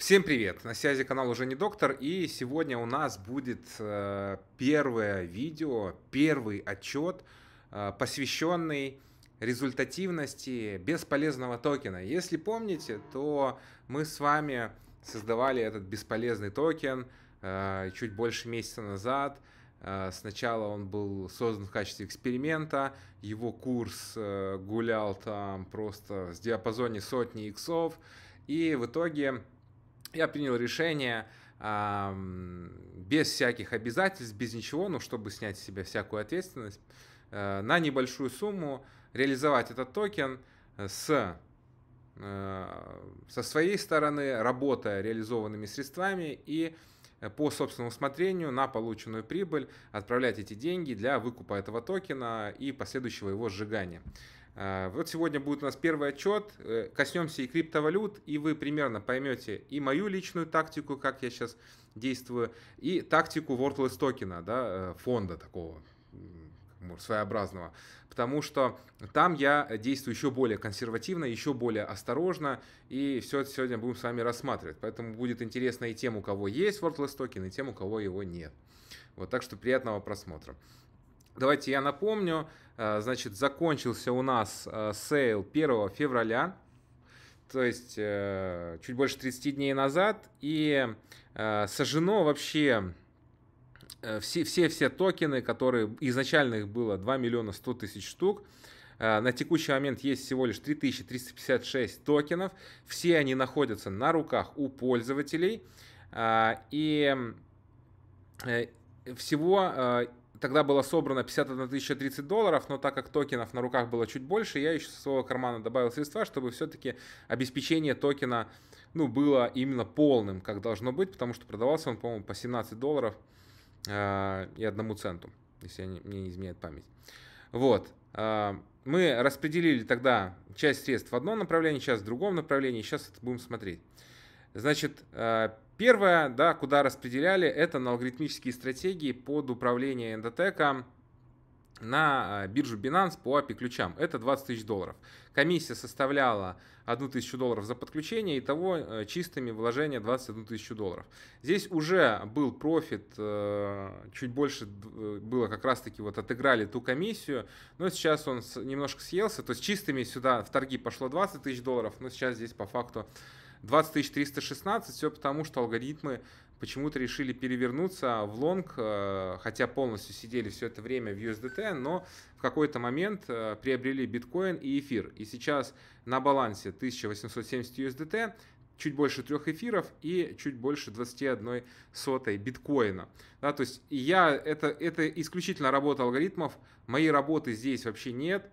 Всем привет! На связи канал «Уже не доктор» и сегодня у нас будет э, первое видео, первый отчет, э, посвященный результативности бесполезного токена. Если помните, то мы с вами создавали этот бесполезный токен э, чуть больше месяца назад. Сначала он был создан в качестве эксперимента, его курс гулял там просто в диапазоне сотни иксов, и в итоге я принял решение без всяких обязательств, без ничего, ну, чтобы снять с себя всякую ответственность, э, на небольшую сумму реализовать этот токен э, с э, со своей стороны, работая реализованными средствами и по собственному усмотрению на полученную прибыль отправлять эти деньги для выкупа этого токена и последующего его сжигания. А, вот сегодня будет у нас первый отчет, э, коснемся и криптовалют, и вы примерно поймете и мою личную тактику, как я сейчас действую, и тактику Worthless токена, да, э, фонда такого своеобразного, потому что там я действую еще более консервативно, еще более осторожно, и все это сегодня будем с вами рассматривать. Поэтому будет интересно и тем, у кого есть Worthless токен, и тем, у кого его нет. Вот так что приятного просмотра. Давайте я напомню, Э, значит, закончился у нас э, сейл 1 февраля, то есть э, чуть больше 30 дней назад, и сожжено вообще все-все токены, которые изначально их было 2 миллиона 100 тысяч штук, на текущий момент есть всего лишь 3356 токенов. Все они находятся на руках у пользователей. И всего тогда было собрано 51 030 долларов, но так как токенов на руках было чуть больше, я еще со своего кармана добавил средства, чтобы все-таки обеспечение токена ну, было именно полным, как должно быть, потому что продавался он, по-моему, по 17 долларов э, и одному центу, если не, мне не изменяет память. Вот. Э, мы распределили тогда часть средств в одном направлении, часть в другом направлении, сейчас это будем смотреть. Значит, э, первое, да, куда распределяли, это на алгоритмические стратегии под управление эндотеком на э, биржу Binance по API ключам. Это 20 тысяч долларов. Комиссия составляла 1 тысячу долларов за подключение, и того э, чистыми вложения 21 тысячу долларов. Здесь уже был профит, чуть больше было как раз таки вот отыграли ту комиссию, но сейчас он немножко съелся, то есть чистыми сюда в торги пошло 20 тысяч долларов, но сейчас здесь по факту 20316 все потому, что алгоритмы почему-то решили перевернуться в лонг, э, хотя полностью сидели все это время в USDT, но в какой-то момент э, приобрели биткоин и эфир. И сейчас на балансе 1870 USDT, чуть больше трех эфиров и чуть больше 21 сотой биткоина. Да, то есть я, это, это исключительно работа алгоритмов, моей работы здесь вообще нет,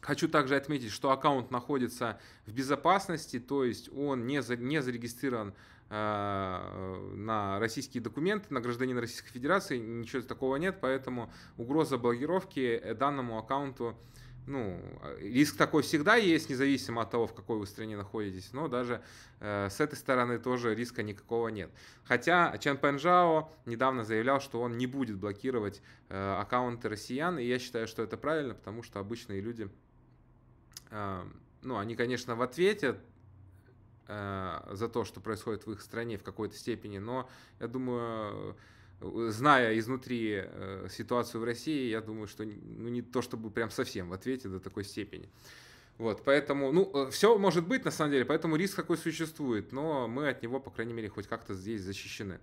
Хочу также отметить, что аккаунт находится в безопасности, то есть он не, за, не зарегистрирован э, на российские документы, на гражданина Российской Федерации, ничего такого нет, поэтому угроза блокировки э, данному аккаунту ну, э, риск такой всегда есть, независимо от того, в какой вы стране находитесь, но даже э, с этой стороны тоже риска никакого нет. Хотя Чен Пенжао недавно заявлял, что он не будет блокировать э, аккаунты россиян, и я считаю, что это правильно, потому что обычные люди ну, они, конечно, в ответе э, за то, что происходит в их стране в какой-то степени, но я думаю, э, зная изнутри э, ситуацию в России, я думаю, что ну, не то чтобы прям совсем в ответе до такой степени. Вот, поэтому, ну, все может быть на самом деле, поэтому риск какой существует, но мы от него, по крайней мере, хоть как-то здесь защищены.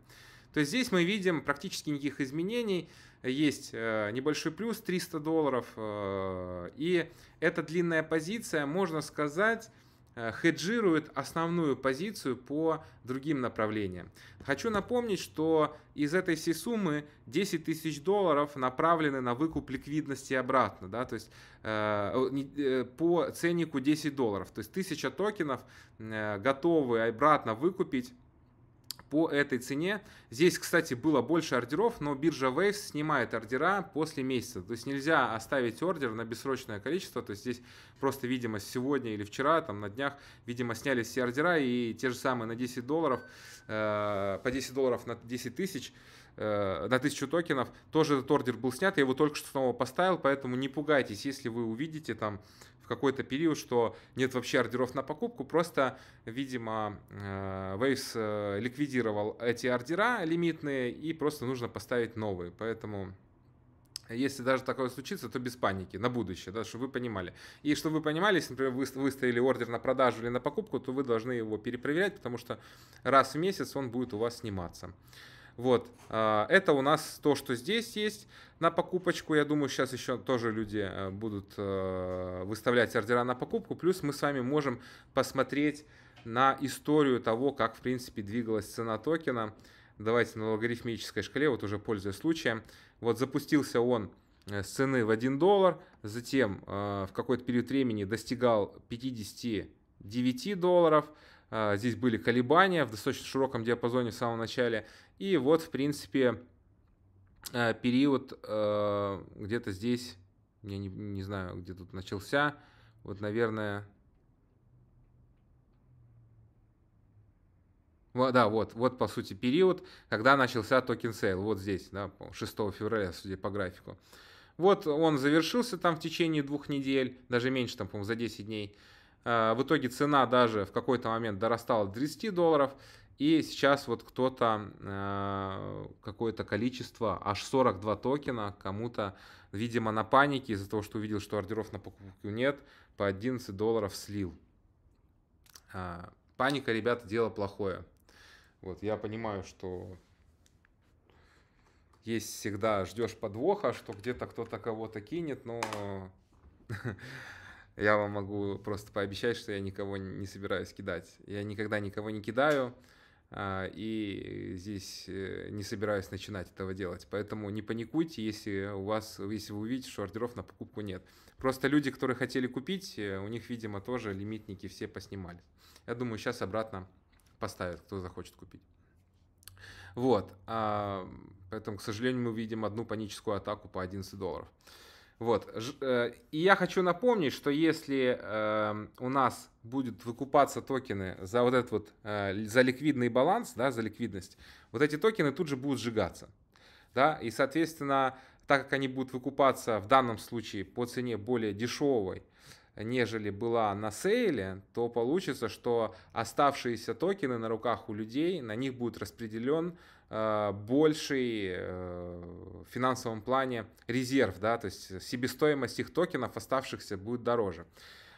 То есть здесь мы видим практически никаких изменений. Есть э, небольшой плюс 300 долларов. Э, и эта длинная позиция, можно сказать, э, хеджирует основную позицию по другим направлениям. Хочу напомнить, что из этой всей суммы 10 тысяч долларов направлены на выкуп ликвидности обратно, да, то есть по ценнику 10 долларов, то есть 1000 токенов готовы обратно выкупить по этой цене. Здесь, кстати, было больше ордеров, но биржа Waves снимает ордера после месяца. То есть нельзя оставить ордер на бессрочное количество. То есть здесь просто, видимо, сегодня или вчера, там на днях, видимо, сняли все ордера и те же самые на 10 долларов, э, по 10 долларов на 10 тысяч э, на 1000 токенов, тоже этот ордер был снят, я его только что снова поставил, поэтому не пугайтесь, если вы увидите там в какой-то период, что нет вообще ордеров на покупку, просто, видимо, э, Waves э, ликвидировал эти ордера лимитные и просто нужно поставить новые, поэтому если даже такое случится, то без паники, на будущее, да, чтобы вы понимали. И чтобы вы понимали, если, например, вы выставили ордер на продажу или на покупку, то вы должны его перепроверять, потому что раз в месяц он будет у вас сниматься. Вот, а, это у нас то, что здесь есть на покупочку. Я думаю, сейчас еще тоже люди э, будут э, выставлять ордера на покупку. Плюс мы с вами можем посмотреть на историю того, как, в принципе, двигалась цена токена. Давайте на логарифмической шкале, вот уже пользуясь случаем. Вот запустился он э, с цены в 1 доллар, затем в какой-то период времени достигал 59 долларов, Здесь были колебания в достаточно широком диапазоне в самом начале. И вот, в принципе, э, период э, где-то здесь, я не, не знаю, где тут начался, вот, наверное, Да, вот, вот по сути период, когда начался токен сейл, вот здесь, да, 6 февраля, судя по графику. Вот он завершился там в течение двух недель, даже меньше, там, по-моему, за 10 дней. Э, в итоге цена даже в какой-то момент дорастала до 30 долларов. И сейчас вот кто-то э, какое-то количество, аж 42 токена, кому-то, видимо, на панике из-за того, что увидел, что ордеров на покупку нет, по 11 долларов слил. Э, паника, ребята, дело плохое. Вот я понимаю, что есть всегда ждешь подвоха, что где-то кто-то кого-то кинет, но я вам могу просто пообещать, что я никого не собираюсь кидать. Я никогда никого не кидаю. А, и здесь э, не собираюсь начинать этого делать. Поэтому не паникуйте, если у вас, если вы увидите, что ордеров на покупку нет. Просто люди, которые хотели купить, э, у них, видимо, тоже лимитники все поснимали. Я думаю, сейчас обратно поставят, кто захочет купить. Вот, а, поэтому, к сожалению, мы видим одну паническую атаку по 11 долларов. Вот. Э, и я хочу напомнить, что если эм, у нас будут выкупаться токены за вот этот вот, э, за ликвидный баланс, да, за ликвидность, вот эти токены тут же будут сжигаться. Да, и, соответственно, так как они будут выкупаться в данном случае по цене более дешевой, нежели была на сейле, то получится, что оставшиеся токены на руках у людей, на них будет распределен э, больший э, в финансовом плане резерв, да, то есть себестоимость их токенов оставшихся будет дороже.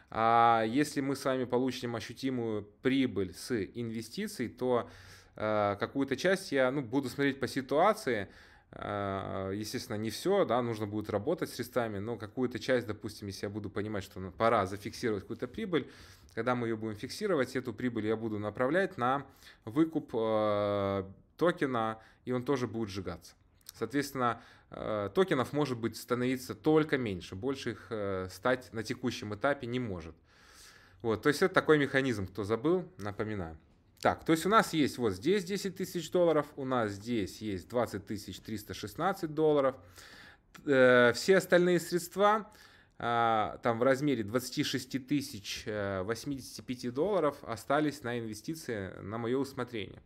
А если мы с вами получим ощутимую прибыль с инвестиций, то э, какую-то часть я ну, буду смотреть по ситуации, а, естественно, не все, да, нужно будет работать с рестами, но какую-то часть, допустим, если я буду понимать, что пора зафиксировать какую-то прибыль, когда мы ее будем фиксировать, эту прибыль я буду направлять на выкуп а, токена, и он тоже будет сжигаться. Соответственно, а, токенов может быть становиться только меньше, больше их э, стать на текущем этапе не может. Вот, то есть это такой механизм, кто забыл, напоминаю. Так, то есть у нас есть вот здесь 10 тысяч долларов, у нас здесь есть 20 тысяч 316 долларов. Э, все остальные средства а, там в размере 26 тысяч 85 э, долларов остались на инвестиции на мое усмотрение.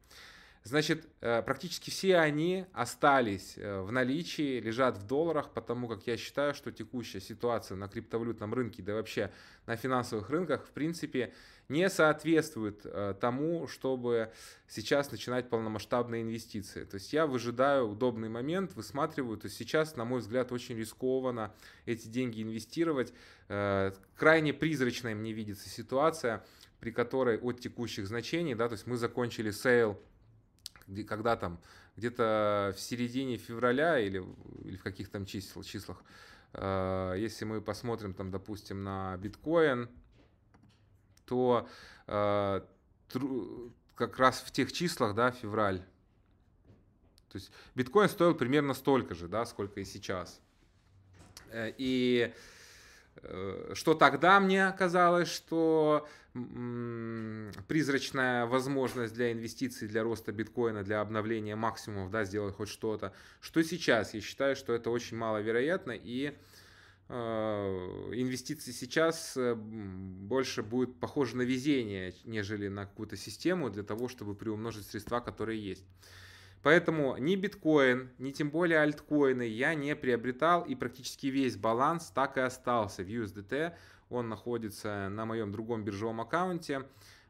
Значит, э, практически все они остались э, в наличии, лежат в долларах, потому как я считаю, что текущая ситуация на криптовалютном рынке, да вообще на финансовых рынках, в принципе, не соответствует э, тому, чтобы сейчас начинать полномасштабные инвестиции. То есть я выжидаю удобный момент, высматриваю. То есть сейчас, на мой взгляд, очень рискованно эти деньги инвестировать. Крайне призрачной мне видится ситуация, при которой от текущих значений, да, то есть мы закончили сейл где, когда там где-то в середине февраля или, или в каких там чисел, числах, э, если мы посмотрим там, допустим, на биткоин, то э, тру, как раз в тех числах, да, февраль, то есть биткоин стоил примерно столько же, да, сколько и сейчас. Э, и Э, что тогда мне казалось, что призрачная возможность для инвестиций, для роста биткоина, для обновления максимумов, да, сделать хоть что-то, что сейчас я считаю, что это очень маловероятно, и э, инвестиции сейчас э, больше будет похожи на везение, нежели на какую-то систему для того, чтобы приумножить средства, которые есть. Поэтому ни биткоин, ни тем более альткоины я не приобретал и практически весь баланс так и остался в USDT. Он находится на моем другом биржевом аккаунте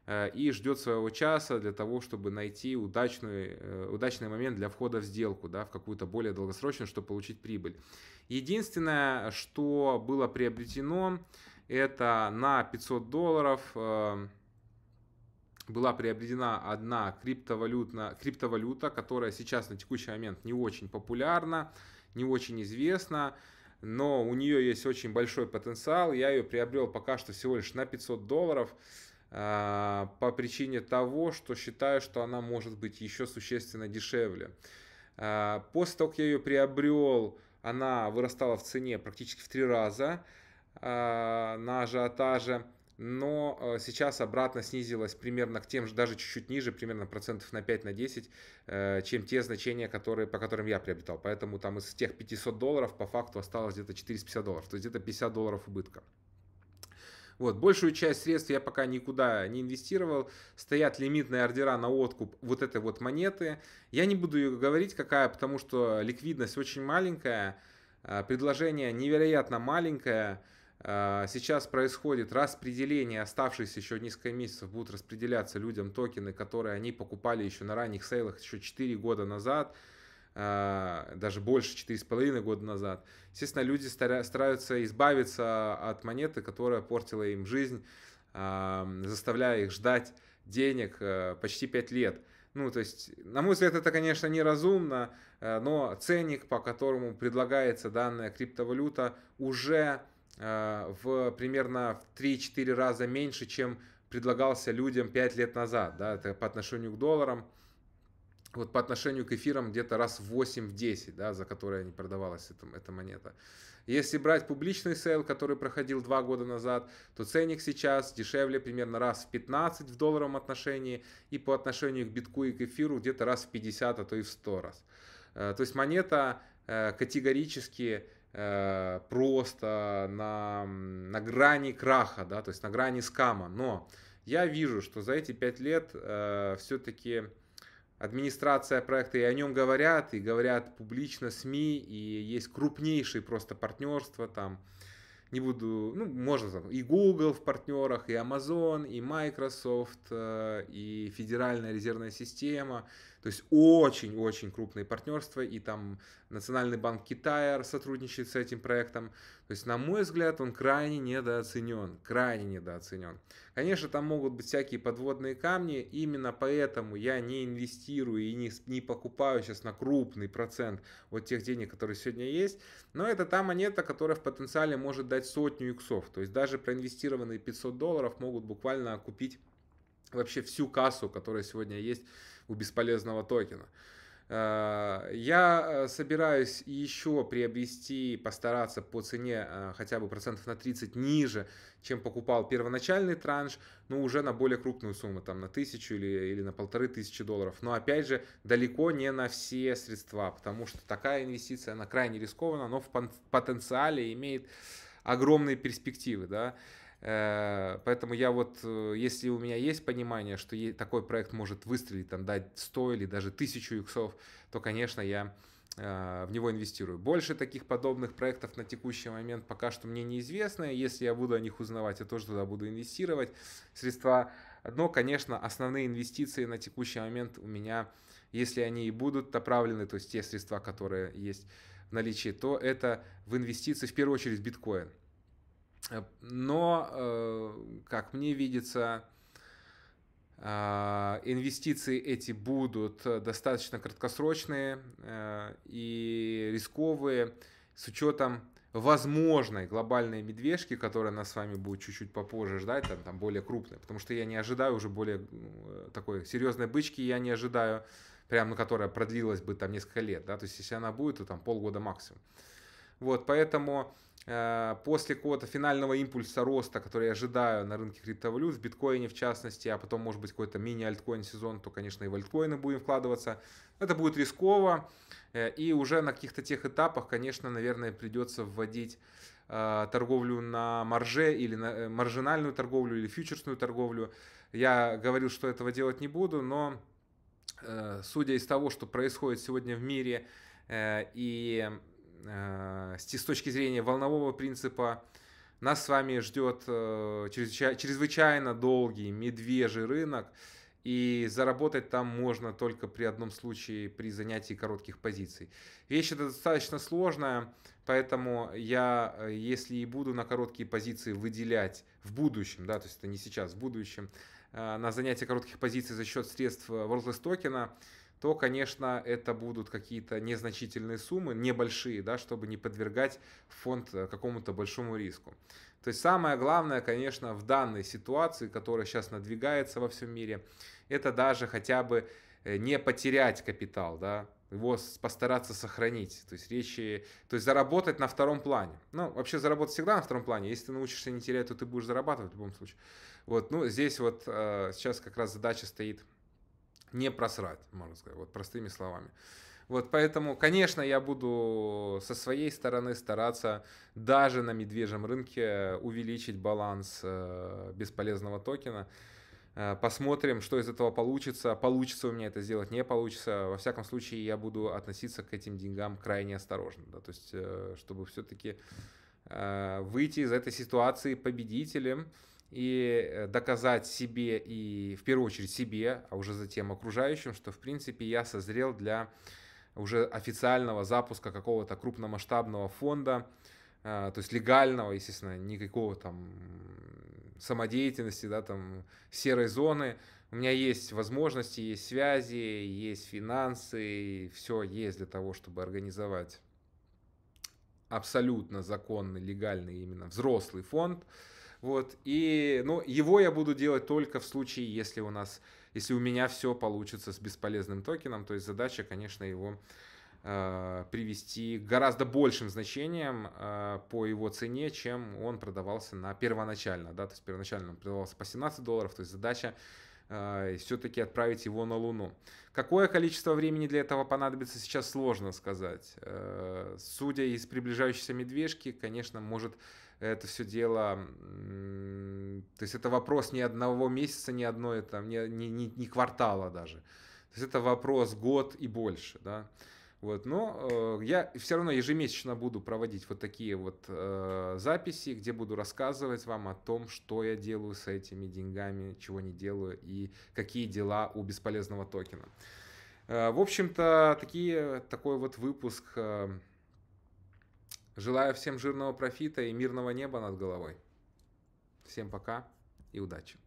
э, и ждет своего часа для того, чтобы найти удачный, э, удачный момент для входа в сделку, да, в какую-то более долгосрочную, чтобы получить прибыль. Единственное, что было приобретено, это на 500 долларов э, была приобретена одна криптовалютна, криптовалюта, которая сейчас на текущий момент не очень популярна, не очень известна, но у нее есть очень большой потенциал. Я ее приобрел пока что всего лишь на 500 долларов а, по причине того, что считаю, что она может быть еще существенно дешевле. А, после того, как я ее приобрел, она вырастала в цене практически в три раза а, на ажиотаже но э, сейчас обратно снизилась примерно к тем же, даже чуть-чуть ниже, примерно процентов на 5-10, на 10, э, чем те значения, которые, по которым я приобретал. Поэтому там из тех 500 долларов по факту осталось где-то 450 долларов, то есть где-то 50 долларов убытка. Вот, большую часть средств я пока никуда не инвестировал. Стоят лимитные ордера на откуп вот этой вот монеты. Я не буду говорить, какая, потому что ликвидность очень маленькая, э, предложение невероятно маленькое. А, сейчас происходит распределение, оставшиеся еще несколько месяцев будут распределяться людям токены, которые они покупали еще на ранних сейлах еще 4 года назад, а, даже больше 4,5 года назад. Естественно, люди стараются избавиться от монеты, которая портила им жизнь, а, заставляя их ждать денег э, почти 5 лет. Ну, то есть, на мой взгляд, это, конечно, неразумно, э, но ценник, по которому предлагается данная криптовалюта, уже Э, в примерно в 3-4 раза меньше, чем предлагался людям 5 лет назад, да, это по отношению к долларам, вот по отношению к эфирам где-то раз в 8-10, да, за которые не продавалась эта, эта монета. Если брать публичный сейл, который проходил 2 года назад, то ценник сейчас дешевле примерно раз в 15 в долларовом отношении и по отношению к битку и к эфиру где-то раз в 50, а то и в 100 раз. Э, то есть монета э, категорически Э, просто на, на грани краха, да, то есть на грани скама. Но я вижу, что за эти пять лет э, все-таки администрация проекта, и о нем говорят, и говорят публично СМИ, и есть крупнейшие просто партнерства там, не буду, ну, можно там, и Google в партнерах, и Amazon, и Microsoft, э, и Федеральная резервная система, то есть очень-очень крупные партнерства, и там Национальный банк Китая сотрудничает с этим проектом. То есть, на мой взгляд, он крайне недооценен, крайне недооценен. Конечно, там могут быть всякие подводные камни, именно поэтому я не инвестирую и не, не покупаю сейчас на крупный процент вот тех денег, которые сегодня есть, но это та монета, которая в потенциале может дать сотню иксов. То есть даже проинвестированные 500 долларов могут буквально купить вообще всю кассу, которая сегодня есть у бесполезного токена. Э, я э, собираюсь еще приобрести, постараться по цене э, хотя бы процентов на 30 ниже, чем покупал первоначальный транш, но уже на более крупную сумму, там на тысячу или, или на полторы тысячи долларов. Но опять же, далеко не на все средства, потому что такая инвестиция, она крайне рискована, но в потенциале имеет огромные перспективы, да. Э, поэтому я вот, э, если у меня есть понимание, что такой проект может выстрелить, там, дать 100 или даже 1000 иксов, то, конечно, я э, в него инвестирую. Больше таких подобных проектов на текущий момент пока что мне неизвестно. Если я буду о них узнавать, я тоже туда буду инвестировать средства. Но, конечно, основные инвестиции на текущий момент у меня, если они и будут направлены, то есть те средства, которые есть в наличии, то это в инвестиции в первую очередь биткоин. Э, но, э, как мне видится, а, инвестиции эти будут достаточно краткосрочные э, и рисковые с учетом возможной глобальной медвежки, которая нас с вами будет чуть-чуть попозже ждать, там, там более крупной, потому что я не ожидаю уже более такой серьезной бычки, я не ожидаю прям, ну, которая продлилась бы там несколько лет, да, то есть если она будет, то там полгода максимум. Вот, поэтому э, после какого-то финального импульса роста, который я ожидаю на рынке криптовалют, в биткоине в частности, а потом может быть какой-то мини-альткоин сезон, то, конечно, и в альткоины будем вкладываться. Это будет рисково, э, и уже на каких-то тех этапах, конечно, наверное, придется вводить э, торговлю на марже или на маржинальную торговлю или фьючерсную торговлю. Я говорил, что этого делать не буду, но судя из того, что происходит сегодня в мире и Э, с точки зрения волнового принципа нас с вами ждет э, чрезвычайно долгий медвежий рынок, и заработать там можно только при одном случае при занятии коротких позиций. Вещь это достаточно сложная, поэтому я, э, если и буду на короткие позиции выделять в будущем, да, то есть это не сейчас, в будущем, на занятие коротких позиций за счет средств WorldList токена, то, конечно, это будут какие-то незначительные суммы, небольшие, да, чтобы не подвергать фонд э, какому-то большому риску. То есть самое главное, конечно, в данной ситуации, которая сейчас надвигается во всем мире, это даже хотя бы э, не потерять капитал, да, его постараться сохранить. То есть речи, то есть заработать на втором плане. Ну, вообще заработать всегда на втором плане. Если ты научишься не терять, то ты будешь зарабатывать в любом случае. Вот, ну, здесь вот э, сейчас как раз задача стоит не просрать, можно сказать, вот простыми словами. Вот поэтому, конечно, я буду со своей стороны стараться даже на медвежьем рынке увеличить баланс э, бесполезного токена. Э, посмотрим, что из этого получится. Получится у меня это сделать, не получится. Во всяком случае, я буду относиться к этим деньгам крайне осторожно. Да? То есть, э, чтобы все-таки выйти из этой ситуации победителем и э, доказать себе и в первую очередь себе, а уже затем окружающим, что в принципе я созрел для уже официального запуска какого-то крупномасштабного фонда, а, то есть легального, естественно, никакого там самодеятельности, да, там серой зоны. У меня есть возможности, есть связи, есть финансы, все есть для того, чтобы организовать абсолютно законный, легальный именно взрослый фонд, вот, и, ну, его я буду делать только в случае, если у нас, если у меня все получится с бесполезным токеном, то есть задача, конечно, его э, привести к гораздо большим значениям э, по его цене, чем он продавался на первоначально, да, то есть первоначально он продавался по 17 долларов, то есть задача и э, все-таки отправить его на Луну. Какое количество времени для этого понадобится, сейчас сложно сказать. Э, судя из приближающейся медвежки, конечно, может это все дело... То есть это вопрос ни одного месяца, ни одной, там, ни, ни, ни, ни квартала даже. То есть это вопрос год и больше, да. Вот, но э, я все равно ежемесячно буду проводить вот такие вот э, записи, где буду рассказывать вам о том, что я делаю с этими деньгами, чего не делаю и какие дела у бесполезного токена. Э, в общем-то, такие, такой вот выпуск... Э, Желаю всем жирного профита и мирного неба над головой. Всем пока и удачи.